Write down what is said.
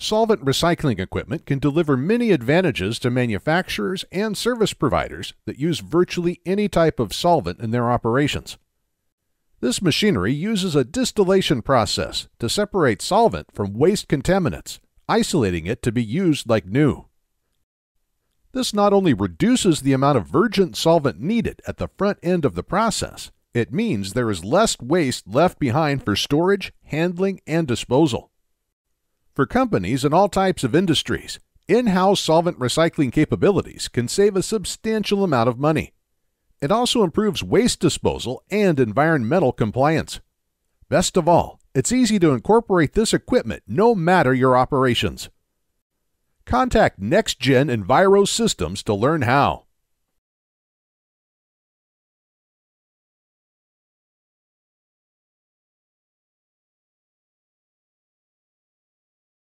Solvent recycling equipment can deliver many advantages to manufacturers and service providers that use virtually any type of solvent in their operations. This machinery uses a distillation process to separate solvent from waste contaminants, isolating it to be used like new. This not only reduces the amount of virgin solvent needed at the front end of the process, it means there is less waste left behind for storage, handling, and disposal. For companies in all types of industries, in house solvent recycling capabilities can save a substantial amount of money. It also improves waste disposal and environmental compliance. Best of all, it's easy to incorporate this equipment no matter your operations. Contact NextGen Enviro Systems to learn how.